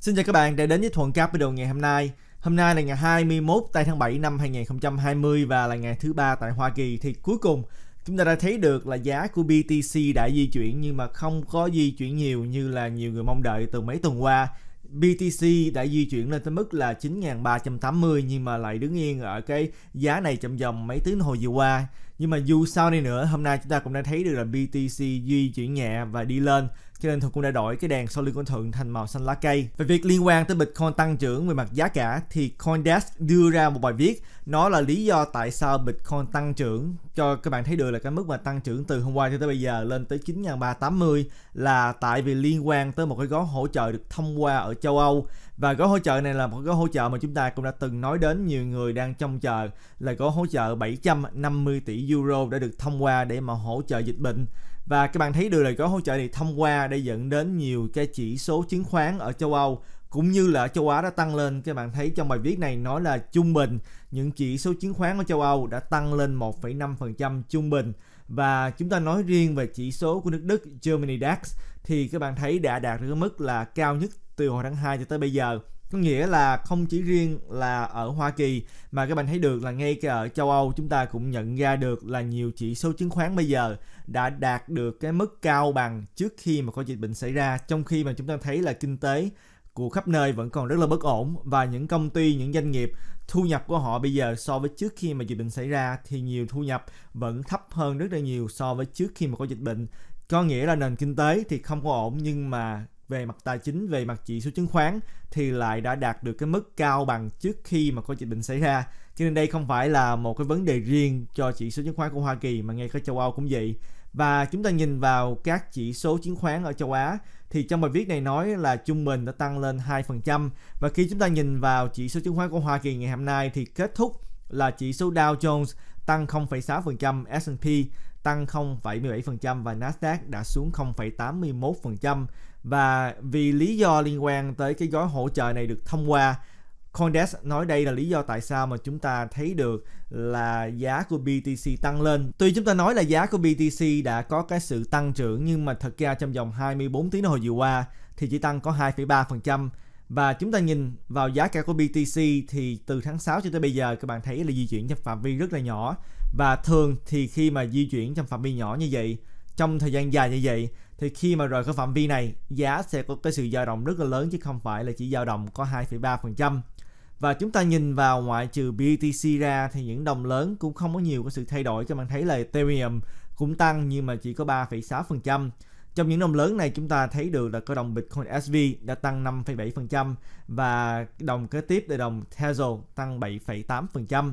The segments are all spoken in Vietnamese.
Xin chào các bạn đã đến với Thuận video ngày hôm nay. Hôm nay là ngày 21 tây tháng 7 năm 2020 và là ngày thứ ba tại Hoa Kỳ thì cuối cùng chúng ta đã thấy được là giá của BTC đã di chuyển nhưng mà không có di chuyển nhiều như là nhiều người mong đợi từ mấy tuần qua. BTC đã di chuyển lên tới mức là 9.380 nhưng mà lại đứng yên ở cái giá này chậm dòng mấy tiếng hồi vừa qua. Nhưng mà dù sao đi nữa, hôm nay chúng ta cũng đã thấy được là BTC di chuyển nhẹ và đi lên cho nên Thuận cũng đã đổi cái đèn sau lưng của Thuận thành màu xanh lá cây. Về việc liên quan tới Bitcoin tăng trưởng về mặt giá cả thì CoinDesk đưa ra một bài viết nó là lý do tại sao Bitcoin tăng trưởng cho các bạn thấy được là cái mức mà tăng trưởng từ hôm qua cho tới bây giờ lên tới 9.380 là tại vì liên quan tới một cái gói hỗ trợ được thông qua ở châu Âu và gói hỗ trợ này là một gói hỗ trợ mà chúng ta cũng đã từng nói đến nhiều người đang trông chờ là gói hỗ trợ 750 tỷ euro đã được thông qua để mà hỗ trợ dịch bệnh và các bạn thấy được là gói hỗ trợ này thông qua để dẫn đến nhiều cái chỉ số chứng khoán ở châu Âu cũng như là ở châu Á đã tăng lên. Các bạn thấy trong bài viết này nói là trung bình những chỉ số chứng khoán ở châu Âu đã tăng lên 1,5% trung bình và chúng ta nói riêng về chỉ số của nước Đức Germany DAX thì các bạn thấy đã đạt được mức là cao nhất từ hồi tháng 2 cho tới bây giờ có nghĩa là không chỉ riêng là ở Hoa Kỳ mà các bạn thấy được là ngay cả ở châu Âu chúng ta cũng nhận ra được là nhiều chỉ số chứng khoán bây giờ đã đạt được cái mức cao bằng trước khi mà có dịch bệnh xảy ra trong khi mà chúng ta thấy là kinh tế của khắp nơi vẫn còn rất là bất ổn và những công ty những doanh nghiệp thu nhập của họ bây giờ so với trước khi mà dịch bệnh xảy ra thì nhiều thu nhập vẫn thấp hơn rất là nhiều so với trước khi mà có dịch bệnh có nghĩa là nền kinh tế thì không có ổn nhưng mà về mặt tài chính về mặt chỉ số chứng khoán thì lại đã đạt được cái mức cao bằng trước khi mà có dịch bệnh xảy ra cho nên đây không phải là một cái vấn đề riêng cho chỉ số chứng khoán của Hoa Kỳ mà ngay cả châu Âu cũng vậy và chúng ta nhìn vào các chỉ số chứng khoán ở châu Á thì trong bài viết này nói là trung bình đã tăng lên 2% và khi chúng ta nhìn vào chỉ số chứng khoán của Hoa Kỳ ngày hôm nay thì kết thúc là chỉ số Dow Jones tăng 0,6%, S&P tăng 0,17% và Nasdaq đã xuống 0,81% và vì lý do liên quan tới cái gói hỗ trợ này được thông qua Coindesk nói đây là lý do tại sao mà chúng ta thấy được là giá của BTC tăng lên. Tuy chúng ta nói là giá của BTC đã có cái sự tăng trưởng nhưng mà thật ra trong vòng 24 tiếng đồng hồ vừa qua thì chỉ tăng có 2,3% và chúng ta nhìn vào giá cả của BTC thì từ tháng 6 cho tới bây giờ các bạn thấy là di chuyển trong phạm vi rất là nhỏ và thường thì khi mà di chuyển trong phạm vi nhỏ như vậy trong thời gian dài như vậy thì khi mà rời khỏi phạm vi này giá sẽ có cái sự dao động rất là lớn chứ không phải là chỉ dao động có 2,3% và chúng ta nhìn vào ngoại trừ BTC ra thì những đồng lớn cũng không có nhiều cái sự thay đổi cho bạn thấy là Ethereum cũng tăng nhưng mà chỉ có 3,6%. Trong những đồng lớn này chúng ta thấy được là có đồng Bitcoin SV đã tăng 5,7% và đồng kế tiếp là đồng Tesla tăng 7,8%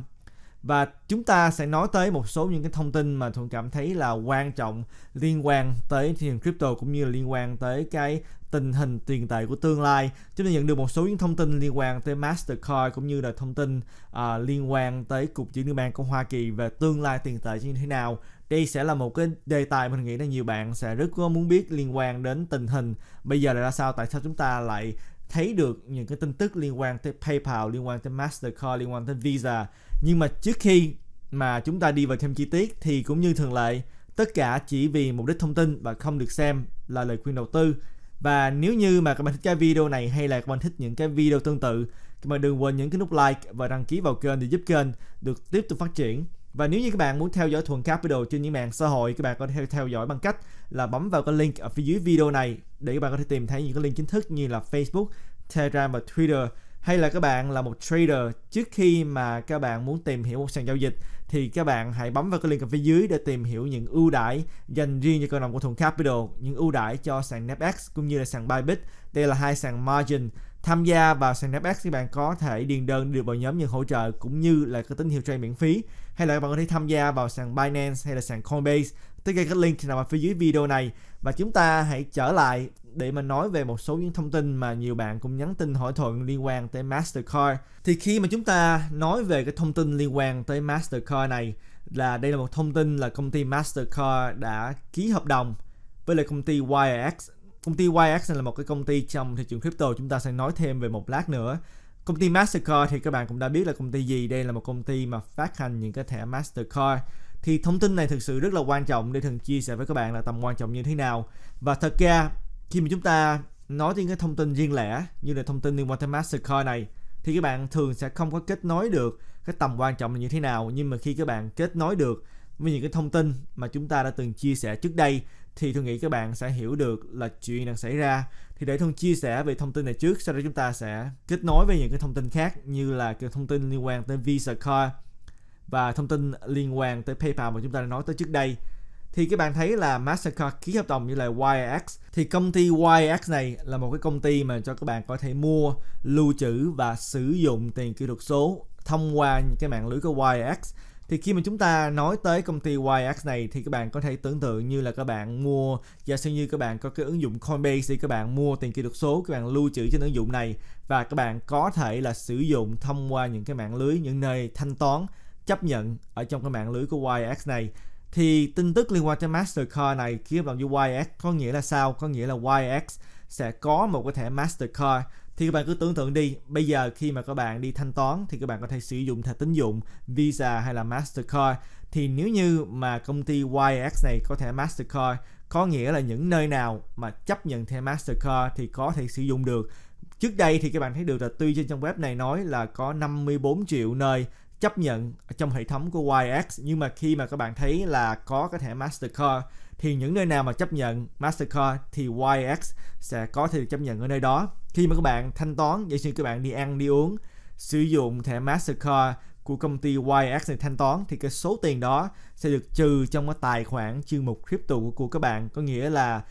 và chúng ta sẽ nói tới một số những cái thông tin mà thuận cảm thấy là quan trọng liên quan tới thị trường crypto cũng như là liên quan tới cái tình hình tiền tệ của tương lai chúng ta nhận được một số những thông tin liên quan tới Mastercard cũng như là thông tin uh, liên quan tới cục dự trữ bank của Hoa Kỳ về tương lai tiền tệ như thế nào đây sẽ là một cái đề tài mình nghĩ là nhiều bạn sẽ rất muốn biết liên quan đến tình hình bây giờ là ra sao tại sao chúng ta lại thấy được những cái tin tức liên quan tới PayPal, liên quan tới Mastercard, liên quan tới Visa. Nhưng mà trước khi mà chúng ta đi vào thêm chi tiết thì cũng như thường lệ, tất cả chỉ vì mục đích thông tin và không được xem là lời khuyên đầu tư. Và nếu như mà các bạn thích cái video này hay là các bạn thích những cái video tương tự, các bạn đừng quên những cái nút like và đăng ký vào kênh để giúp kênh được tiếp tục phát triển. Và nếu như các bạn muốn theo dõi Thuần Capital trên những mạng xã hội, các bạn có thể theo dõi bằng cách là bấm vào cái link ở phía dưới video này để các bạn có thể tìm thấy những cái link chính thức như là Facebook, Telegram và Twitter. Hay là các bạn là một trader trước khi mà các bạn muốn tìm hiểu một sàn giao dịch thì các bạn hãy bấm vào cái link ở phía dưới để tìm hiểu những ưu đãi dành riêng cho cộng đồng của Thuần Capital, những ưu đãi cho sàn Napex cũng như là sàn Bybit. Đây là hai sàn margin tham gia vào sàn DevX thì bạn có thể điền đơn được vào nhóm nhận hỗ trợ cũng như là có tín hiệu trade miễn phí hay là bạn có thể tham gia vào sàn Binance hay là sàn Coinbase tất cả các link nằm ở phía dưới video này và chúng ta hãy trở lại để mà nói về một số những thông tin mà nhiều bạn cũng nhắn tin hỏi thuận liên quan tới Mastercard thì khi mà chúng ta nói về cái thông tin liên quan tới Mastercard này là đây là một thông tin là công ty Mastercard đã ký hợp đồng với lại công ty YX công ty YX là một cái công ty trong thị trường crypto chúng ta sẽ nói thêm về một lát nữa công ty Mastercard thì các bạn cũng đã biết là công ty gì đây là một công ty mà phát hành những cái thẻ Mastercard thì thông tin này thực sự rất là quan trọng để thường chia sẻ với các bạn là tầm quan trọng như thế nào và thật ra khi mà chúng ta nói những cái thông tin riêng lẻ như là thông tin liên quan tới Mastercard này thì các bạn thường sẽ không có kết nối được cái tầm quan trọng là như thế nào nhưng mà khi các bạn kết nối được với những cái thông tin mà chúng ta đã từng chia sẻ trước đây thì tôi nghĩ các bạn sẽ hiểu được là chuyện đang xảy ra thì để thương chia sẻ về thông tin này trước sau đó chúng ta sẽ kết nối với những cái thông tin khác như là cái thông tin liên quan tới Visa Card và thông tin liên quan tới PayPal mà chúng ta đã nói tới trước đây thì các bạn thấy là Mastercard ký hợp đồng với lại YX thì công ty YX này là một cái công ty mà cho các bạn có thể mua, lưu trữ và sử dụng tiền kỹ thuật số thông qua cái mạng lưới của YX thì khi mà chúng ta nói tới công ty YX này thì các bạn có thể tưởng tượng như là các bạn mua giả sử như các bạn có cái ứng dụng Coinbase thì các bạn mua tiền kỹ thuật số các bạn lưu trữ trên ứng dụng này và các bạn có thể là sử dụng thông qua những cái mạng lưới những nơi thanh toán chấp nhận ở trong cái mạng lưới của YX này thì tin tức liên quan tới Mastercard này khi hợp đồng với YX có nghĩa là sao? Có nghĩa là YX sẽ có một cái thẻ Mastercard thì các bạn cứ tưởng tượng đi bây giờ khi mà các bạn đi thanh toán thì các bạn có thể sử dụng thẻ tín dụng Visa hay là Mastercard thì nếu như mà công ty YX này có thẻ Mastercard có nghĩa là những nơi nào mà chấp nhận thẻ Mastercard thì có thể sử dụng được trước đây thì các bạn thấy được là tuy trên trong web này nói là có 54 triệu nơi chấp nhận trong hệ thống của YX nhưng mà khi mà các bạn thấy là có cái thẻ Mastercard thì những nơi nào mà chấp nhận Mastercard thì YX sẽ có thể chấp nhận ở nơi đó khi mà các bạn thanh toán, giả sử các bạn đi ăn đi uống, sử dụng thẻ Mastercard của công ty YX để thanh toán thì cái số tiền đó sẽ được trừ trong cái tài khoản chuyên mục crypto của các bạn có nghĩa là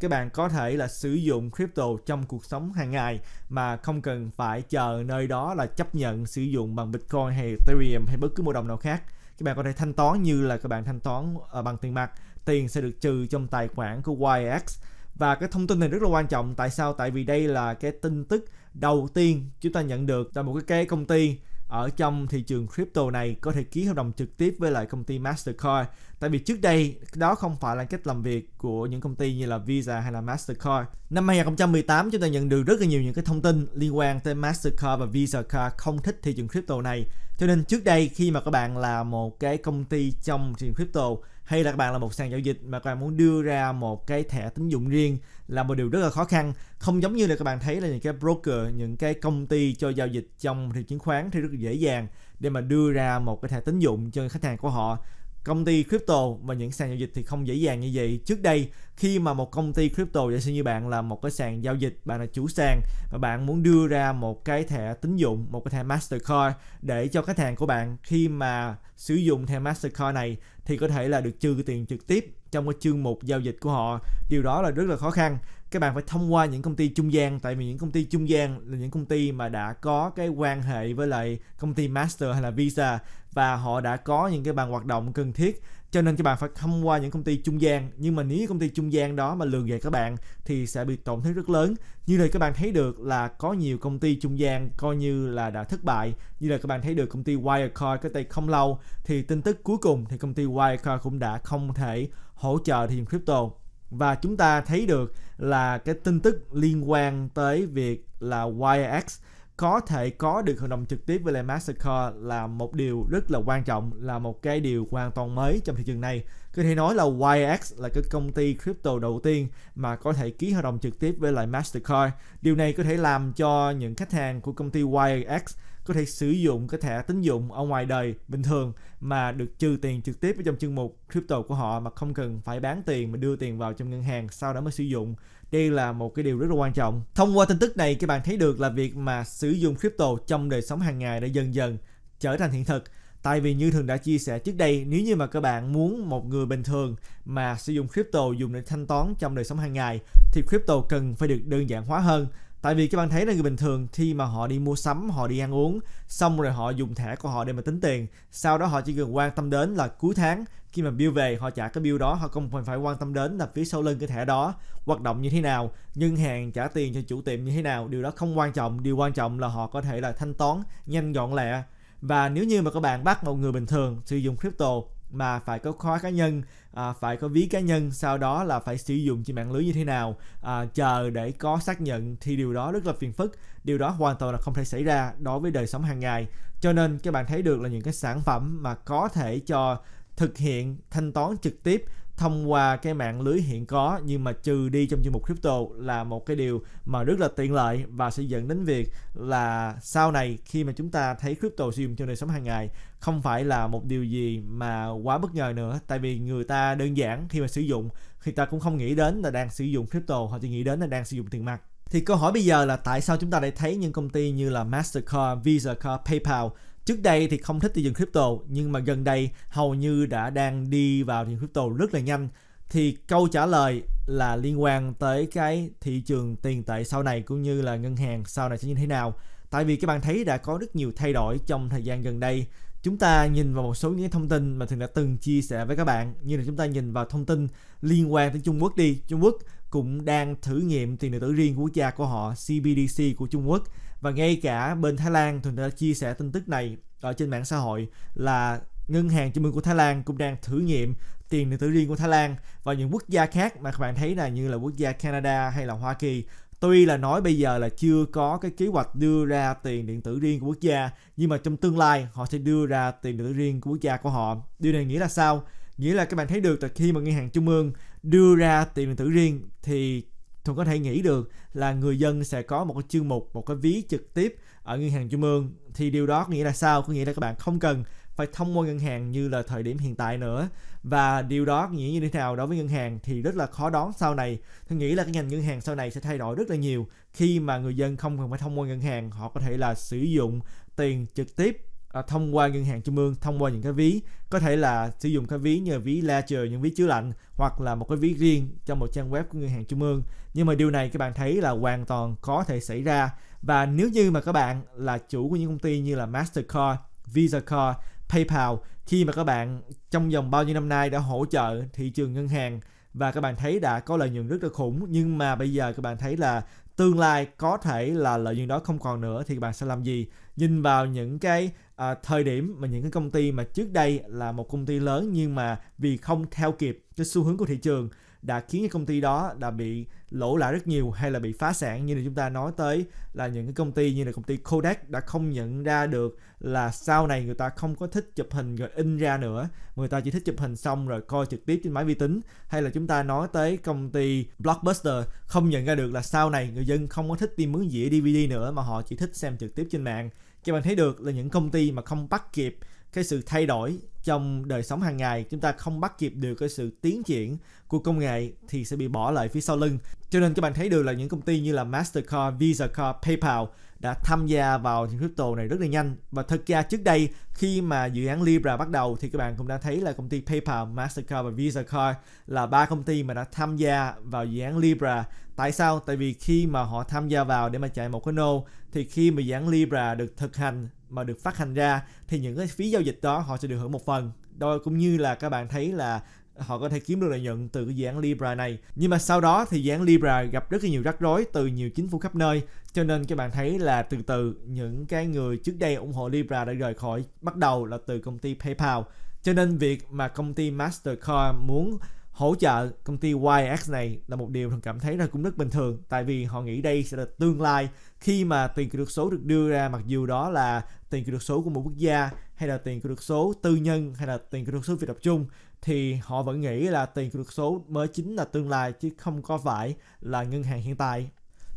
các bạn có thể là sử dụng crypto trong cuộc sống hàng ngày mà không cần phải chờ nơi đó là chấp nhận sử dụng bằng Bitcoin hay Ethereum hay bất cứ một đồng nào khác. Các bạn có thể thanh toán như là các bạn thanh toán ờ, bằng tiền mặt, tiền sẽ được trừ trong tài khoản của YX và cái thông tin này rất là quan trọng tại sao tại vì đây là cái tin tức đầu tiên chúng ta nhận được từ một cái công ty ở trong thị trường crypto này có thể ký hợp đồng trực tiếp với lại công ty Mastercard. Tại vì trước đây đó không phải là cách làm việc của những công ty như là Visa hay là Mastercard. Năm 2018 chúng ta nhận được rất là nhiều những cái thông tin liên quan tới Mastercard và Visa Card không thích thị trường crypto này. Cho nên trước đây khi mà các bạn là một cái công ty trong thị trường crypto hay là các bạn là một sàn giao dịch mà các bạn muốn đưa ra một cái thẻ tín dụng riêng là một điều rất là khó khăn không giống như là các bạn thấy là những cái broker những cái công ty cho giao dịch trong thị trường chứng khoán thì rất dễ dàng để mà đưa ra một cái thẻ tín dụng cho khách hàng của họ công ty crypto và những sàn giao dịch thì không dễ dàng như vậy trước đây khi mà một công ty crypto giả sử như bạn là một cái sàn giao dịch bạn là chủ sàn và bạn muốn đưa ra một cái thẻ tín dụng một cái thẻ mastercard để cho khách hàng của bạn khi mà sử dụng thẻ mastercard này thì có thể là được trừ tiền trực tiếp trong cái chương mục giao dịch của họ điều đó là rất là khó khăn các bạn phải thông qua những công ty trung gian tại vì những công ty trung gian là những công ty mà đã có cái quan hệ với lại công ty master hay là visa và họ đã có những cái bàn hoạt động cần thiết cho nên các bạn phải thông qua những công ty trung gian nhưng mà nếu công ty trung gian đó mà lường gạt các bạn thì sẽ bị tổn thất rất lớn như là các bạn thấy được là có nhiều công ty trung gian coi như là đã thất bại như là các bạn thấy được công ty Wirecard cái đây không lâu thì tin tức cuối cùng thì công ty Wirecard cũng đã không thể hỗ trợ thị trường crypto và chúng ta thấy được là cái tin tức liên quan tới việc là YX có thể có được hợp đồng trực tiếp với lại Mastercard là một điều rất là quan trọng là một cái điều hoàn toàn mới trong thị trường này có thể nói là YX là cái công ty crypto đầu tiên mà có thể ký hợp đồng trực tiếp với lại Mastercard điều này có thể làm cho những khách hàng của công ty YX có thể sử dụng cái thẻ tín dụng ở ngoài đời bình thường mà được trừ tiền trực tiếp ở trong chương mục crypto của họ mà không cần phải bán tiền mà đưa tiền vào trong ngân hàng sau đó mới sử dụng đây là một cái điều rất là quan trọng thông qua tin tức này các bạn thấy được là việc mà sử dụng crypto trong đời sống hàng ngày đã dần dần trở thành hiện thực Tại vì như Thường đã chia sẻ trước đây, nếu như mà các bạn muốn một người bình thường mà sử dụng crypto dùng để thanh toán trong đời sống hàng ngày thì crypto cần phải được đơn giản hóa hơn tại vì các bạn thấy là người bình thường khi mà họ đi mua sắm họ đi ăn uống xong rồi họ dùng thẻ của họ để mà tính tiền sau đó họ chỉ cần quan tâm đến là cuối tháng khi mà bill về họ trả cái bill đó họ không phải quan tâm đến là phía sau lưng cái thẻ đó hoạt động như thế nào ngân hàng trả tiền cho chủ tiệm như thế nào điều đó không quan trọng điều quan trọng là họ có thể là thanh toán nhanh gọn lẹ và nếu như mà các bạn bắt một người bình thường sử dụng crypto mà phải có khóa cá nhân à, phải có ví cá nhân sau đó là phải sử dụng trên mạng lưới như thế nào à, chờ để có xác nhận thì điều đó rất là phiền phức điều đó hoàn toàn là không thể xảy ra đối với đời sống hàng ngày cho nên các bạn thấy được là những cái sản phẩm mà có thể cho thực hiện thanh toán trực tiếp thông qua cái mạng lưới hiện có nhưng mà trừ đi trong chương mục crypto là một cái điều mà rất là tiện lợi và sẽ dẫn đến việc là sau này khi mà chúng ta thấy crypto sử dụng trong đời sống hàng ngày không phải là một điều gì mà quá bất ngờ nữa tại vì người ta đơn giản khi mà sử dụng thì ta cũng không nghĩ đến là đang sử dụng crypto họ chỉ nghĩ đến là đang sử dụng tiền mặt thì câu hỏi bây giờ là tại sao chúng ta lại thấy những công ty như là Mastercard, Visa PayPal trước đây thì không thích thị trường crypto nhưng mà gần đây hầu như đã đang đi vào thị trường crypto rất là nhanh thì câu trả lời là liên quan tới cái thị trường tiền tệ sau này cũng như là ngân hàng sau này sẽ như thế nào tại vì các bạn thấy đã có rất nhiều thay đổi trong thời gian gần đây chúng ta nhìn vào một số những thông tin mà thường đã từng chia sẻ với các bạn như là chúng ta nhìn vào thông tin liên quan tới Trung Quốc đi Trung Quốc cũng đang thử nghiệm tiền điện tử riêng của quốc gia của họ CBDC của Trung Quốc và ngay cả bên Thái Lan thì người chia sẻ tin tức này ở trên mạng xã hội là ngân hàng trung ương của Thái Lan cũng đang thử nghiệm tiền điện tử riêng của Thái Lan và những quốc gia khác mà các bạn thấy là như là quốc gia Canada hay là Hoa Kỳ tuy là nói bây giờ là chưa có cái kế hoạch đưa ra tiền điện tử riêng của quốc gia nhưng mà trong tương lai họ sẽ đưa ra tiền điện tử riêng của quốc gia của họ điều này nghĩa là sao nghĩa là các bạn thấy được là khi mà ngân hàng trung ương đưa ra tiền điện tử riêng thì Thuận có thể nghĩ được là người dân sẽ có một cái chương mục, một cái ví trực tiếp ở ngân hàng trung ương thì điều đó nghĩa là sao? Có nghĩa là các bạn không cần phải thông qua ngân hàng như là thời điểm hiện tại nữa và điều đó nghĩa như thế nào đối với ngân hàng thì rất là khó đón sau này tôi nghĩ là cái ngành ngân hàng sau này sẽ thay đổi rất là nhiều khi mà người dân không cần phải thông qua ngân hàng họ có thể là sử dụng tiền trực tiếp à, thông qua ngân hàng trung ương thông qua những cái ví có thể là sử dụng cái ví như ví la những ví chứa lạnh hoặc là một cái ví riêng trong một trang web của ngân hàng trung ương nhưng mà điều này các bạn thấy là hoàn toàn có thể xảy ra và nếu như mà các bạn là chủ của những công ty như là Mastercard, Visa Card, PayPal khi mà các bạn trong vòng bao nhiêu năm nay đã hỗ trợ thị trường ngân hàng và các bạn thấy đã có lợi nhuận rất là khủng nhưng mà bây giờ các bạn thấy là tương lai có thể là lợi nhuận đó không còn nữa thì các bạn sẽ làm gì nhìn vào những cái à, thời điểm mà những cái công ty mà trước đây là một công ty lớn nhưng mà vì không theo kịp cái xu hướng của thị trường đã khiến cho công ty đó đã bị lỗ lãi rất nhiều hay là bị phá sản như là chúng ta nói tới là những cái công ty như là công ty Kodak đã không nhận ra được là sau này người ta không có thích chụp hình rồi in ra nữa người ta chỉ thích chụp hình xong rồi coi trực tiếp trên máy vi tính hay là chúng ta nói tới công ty Blockbuster không nhận ra được là sau này người dân không có thích tìm mướn dĩa DVD nữa mà họ chỉ thích xem trực tiếp trên mạng cho bạn thấy được là những công ty mà không bắt kịp cái sự thay đổi trong đời sống hàng ngày chúng ta không bắt kịp được cái sự tiến triển của công nghệ thì sẽ bị bỏ lại phía sau lưng cho nên các bạn thấy được là những công ty như là Mastercard, Visa Card, PayPal đã tham gia vào những crypto này rất là nhanh và thật ra trước đây khi mà dự án Libra bắt đầu thì các bạn cũng đã thấy là công ty PayPal, Mastercard và Visa Card là ba công ty mà đã tham gia vào dự án Libra. Tại sao? Tại vì khi mà họ tham gia vào để mà chạy một cái nô thì khi mà dự án Libra được thực hành mà được phát hành ra thì những cái phí giao dịch đó họ sẽ được hưởng một phần đôi cũng như là các bạn thấy là họ có thể kiếm được lợi nhuận từ cái dự án Libra này. Nhưng mà sau đó thì dự án Libra gặp rất là nhiều rắc rối từ nhiều chính phủ khắp nơi, cho nên các bạn thấy là từ từ những cái người trước đây ủng hộ Libra đã rời khỏi, bắt đầu là từ công ty PayPal. Cho nên việc mà công ty Mastercard muốn hỗ trợ công ty YX này là một điều thường cảm thấy là cũng rất bình thường tại vì họ nghĩ đây sẽ là tương lai khi mà tiền kỹ thuật số được đưa ra mặc dù đó là tiền kỹ thuật số của một quốc gia hay là tiền kỹ thuật số tư nhân hay là tiền kỹ thuật số việt tập trung thì họ vẫn nghĩ là tiền kỹ thuật số mới chính là tương lai chứ không có phải là ngân hàng hiện tại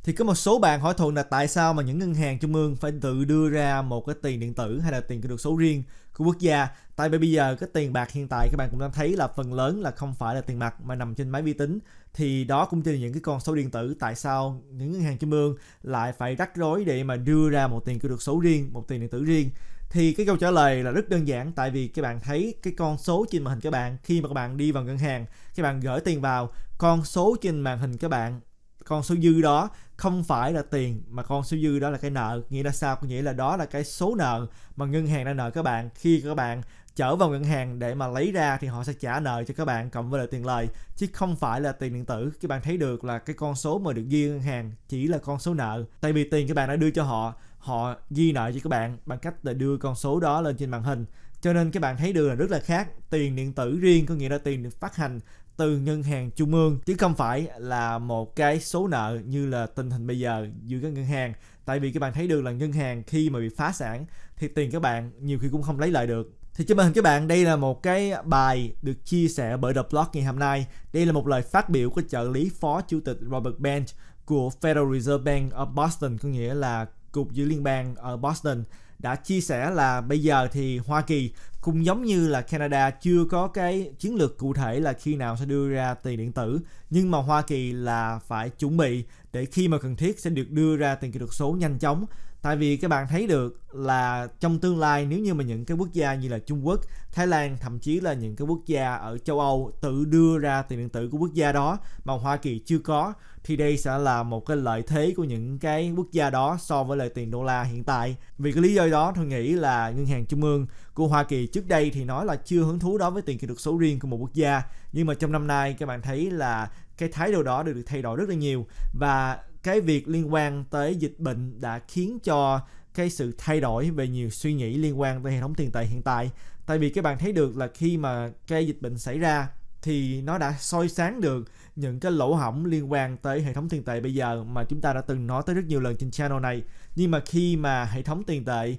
thì có một số bạn hỏi thuận là tại sao mà những ngân hàng trung ương phải tự đưa ra một cái tiền điện tử hay là tiền kỹ thuật số riêng của quốc gia tại vì bây giờ cái tiền bạc hiện tại các bạn cũng đang thấy là phần lớn là không phải là tiền mặt mà nằm trên máy vi tính thì đó cũng trên những cái con số điện tử tại sao những ngân hàng trung ương lại phải rắc rối để mà đưa ra một tiền kỹ thuật số riêng một tiền điện tử riêng thì cái câu trả lời là rất đơn giản tại vì các bạn thấy cái con số trên màn hình các bạn khi mà các bạn đi vào ngân hàng các bạn gửi tiền vào con số trên màn hình các bạn con số dư đó không phải là tiền mà con số dư đó là cái nợ nghĩa là sao có nghĩa là đó là cái số nợ mà ngân hàng đã nợ các bạn khi các bạn chở vào ngân hàng để mà lấy ra thì họ sẽ trả nợ cho các bạn cộng với lại tiền lời chứ không phải là tiền điện tử các bạn thấy được là cái con số mà được ghi ngân hàng chỉ là con số nợ tại vì tiền các bạn đã đưa cho họ họ ghi nợ cho các bạn bằng cách là đưa con số đó lên trên màn hình cho nên các bạn thấy được là rất là khác tiền điện tử riêng có nghĩa là tiền được phát hành từ ngân hàng trung ương chứ không phải là một cái số nợ như là tình hình bây giờ giữa các ngân hàng tại vì các bạn thấy được là ngân hàng khi mà bị phá sản thì tiền các bạn nhiều khi cũng không lấy lại được thì trên màn hình các bạn đây là một cái bài được chia sẻ bởi The Blog ngày hôm nay đây là một lời phát biểu của trợ lý phó chủ tịch Robert Bench của Federal Reserve Bank of Boston có nghĩa là cục dự liên bang ở Boston đã chia sẻ là bây giờ thì Hoa Kỳ cũng giống như là Canada chưa có cái chiến lược cụ thể là khi nào sẽ đưa ra tiền điện tử nhưng mà Hoa Kỳ là phải chuẩn bị để khi mà cần thiết sẽ được đưa ra tiền kỹ thuật số nhanh chóng tại vì các bạn thấy được là trong tương lai nếu như mà những cái quốc gia như là Trung Quốc, Thái Lan thậm chí là những cái quốc gia ở châu Âu tự đưa ra tiền điện tử của quốc gia đó mà Hoa Kỳ chưa có thì đây sẽ là một cái lợi thế của những cái quốc gia đó so với lại tiền đô la hiện tại. Vì cái lý do đó tôi nghĩ là ngân hàng trung ương của Hoa Kỳ trước đây thì nói là chưa hứng thú đối với tiền kỹ thuật số riêng của một quốc gia nhưng mà trong năm nay các bạn thấy là cái thái độ đó được thay đổi rất là nhiều và cái việc liên quan tới dịch bệnh đã khiến cho cái sự thay đổi về nhiều suy nghĩ liên quan tới hệ thống tiền tệ hiện tại tại vì các bạn thấy được là khi mà cái dịch bệnh xảy ra thì nó đã soi sáng được những cái lỗ hỏng liên quan tới hệ thống tiền tệ bây giờ mà chúng ta đã từng nói tới rất nhiều lần trên channel này nhưng mà khi mà hệ thống tiền tệ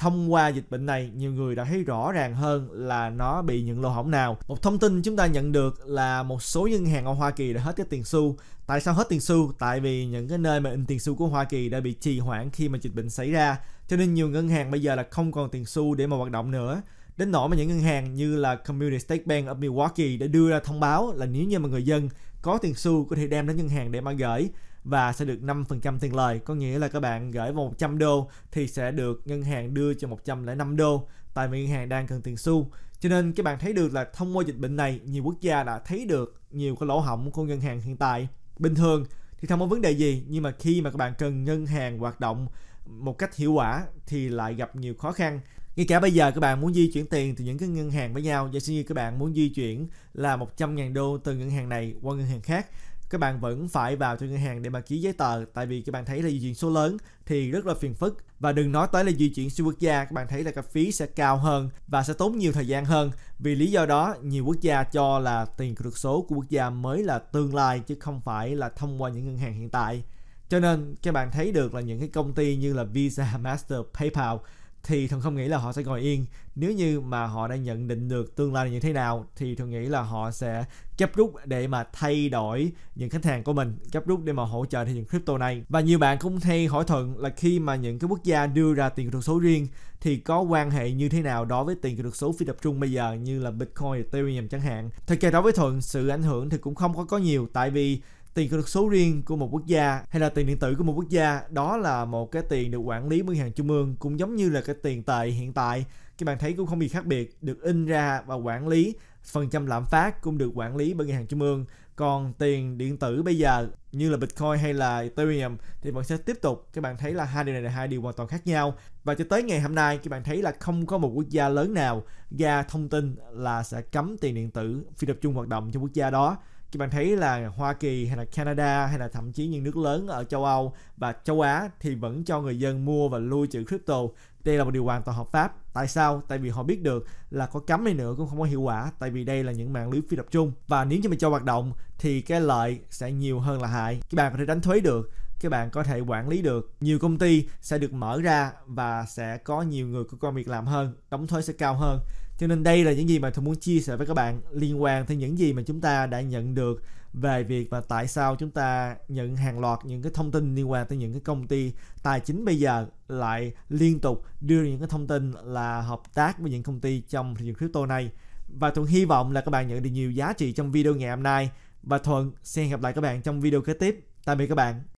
thông qua dịch bệnh này nhiều người đã thấy rõ ràng hơn là nó bị những lỗ hổng nào một thông tin chúng ta nhận được là một số ngân hàng ở Hoa Kỳ đã hết cái tiền xu tại sao hết tiền xu tại vì những cái nơi mà in tiền xu của Hoa Kỳ đã bị trì hoãn khi mà dịch bệnh xảy ra cho nên nhiều ngân hàng bây giờ là không còn tiền xu để mà hoạt động nữa đến nỗi mà những ngân hàng như là Community State Bank ở Milwaukee đã đưa ra thông báo là nếu như mà người dân có tiền xu có thể đem đến ngân hàng để mà gửi và sẽ được 5% tiền lời. Có nghĩa là các bạn gửi vào 100 đô thì sẽ được ngân hàng đưa cho 105 đô tại vì ngân hàng đang cần tiền xu. Cho nên các bạn thấy được là thông qua dịch bệnh này, nhiều quốc gia đã thấy được nhiều cái lỗ hỏng của ngân hàng hiện tại. Bình thường thì không có vấn đề gì, nhưng mà khi mà các bạn cần ngân hàng hoạt động một cách hiệu quả thì lại gặp nhiều khó khăn. Ngay cả bây giờ các bạn muốn di chuyển tiền từ những cái ngân hàng với nhau, giả sử như các bạn muốn di chuyển là 100.000 đô từ ngân hàng này qua ngân hàng khác các bạn vẫn phải vào cho ngân hàng để mà ký giấy tờ tại vì các bạn thấy là di chuyển số lớn thì rất là phiền phức và đừng nói tới là di chuyển xuyên quốc gia các bạn thấy là cái phí sẽ cao hơn và sẽ tốn nhiều thời gian hơn vì lý do đó nhiều quốc gia cho là tiền kỹ số của quốc gia mới là tương lai chứ không phải là thông qua những ngân hàng hiện tại cho nên các bạn thấy được là những cái công ty như là Visa, Master, PayPal thì thường không nghĩ là họ sẽ ngồi yên nếu như mà họ đã nhận định được tương lai như thế nào thì thường nghĩ là họ sẽ chấp rút để mà thay đổi những khách hàng của mình chấp rút để mà hỗ trợ thị trường crypto này và nhiều bạn cũng hay hỏi thuận là khi mà những cái quốc gia đưa ra tiền kỹ thuật số riêng thì có quan hệ như thế nào đối với tiền kỹ thuật số phi tập trung bây giờ như là bitcoin ethereum chẳng hạn thực ra đối với thuận sự ảnh hưởng thì cũng không có có nhiều tại vì tiền kỹ thuật số riêng của một quốc gia hay là tiền điện tử của một quốc gia đó là một cái tiền được quản lý ngân hàng trung ương cũng giống như là cái tiền tệ hiện tại các bạn thấy cũng không bị khác biệt được in ra và quản lý phần trăm lạm phát cũng được quản lý bởi ngân hàng trung ương còn tiền điện tử bây giờ như là Bitcoin hay là Ethereum thì vẫn sẽ tiếp tục các bạn thấy là hai điều này là hai điều hoàn toàn khác nhau và cho tới ngày hôm nay các bạn thấy là không có một quốc gia lớn nào ra thông tin là sẽ cấm tiền điện tử phi tập trung hoạt động trong quốc gia đó các bạn thấy là Hoa Kỳ hay là Canada hay là thậm chí những nước lớn ở châu Âu và châu Á thì vẫn cho người dân mua và lưu trữ crypto. Đây là một điều hoàn toàn hợp pháp. Tại sao? Tại vì họ biết được là có cấm hay nữa cũng không có hiệu quả tại vì đây là những mạng lưới phi tập trung và nếu như mình cho hoạt động thì cái lợi sẽ nhiều hơn là hại. Các bạn có thể đánh thuế được các bạn có thể quản lý được nhiều công ty sẽ được mở ra và sẽ có nhiều người có công việc làm hơn đóng thuế sẽ cao hơn cho nên đây là những gì mà tôi muốn chia sẻ với các bạn liên quan tới những gì mà chúng ta đã nhận được về việc và tại sao chúng ta nhận hàng loạt những cái thông tin liên quan tới những cái công ty tài chính bây giờ lại liên tục đưa những cái thông tin là hợp tác với những công ty trong thị trường crypto này và thuận hy vọng là các bạn nhận được nhiều giá trị trong video ngày hôm nay và thuận xin hẹn gặp lại các bạn trong video kế tiếp tạm biệt các bạn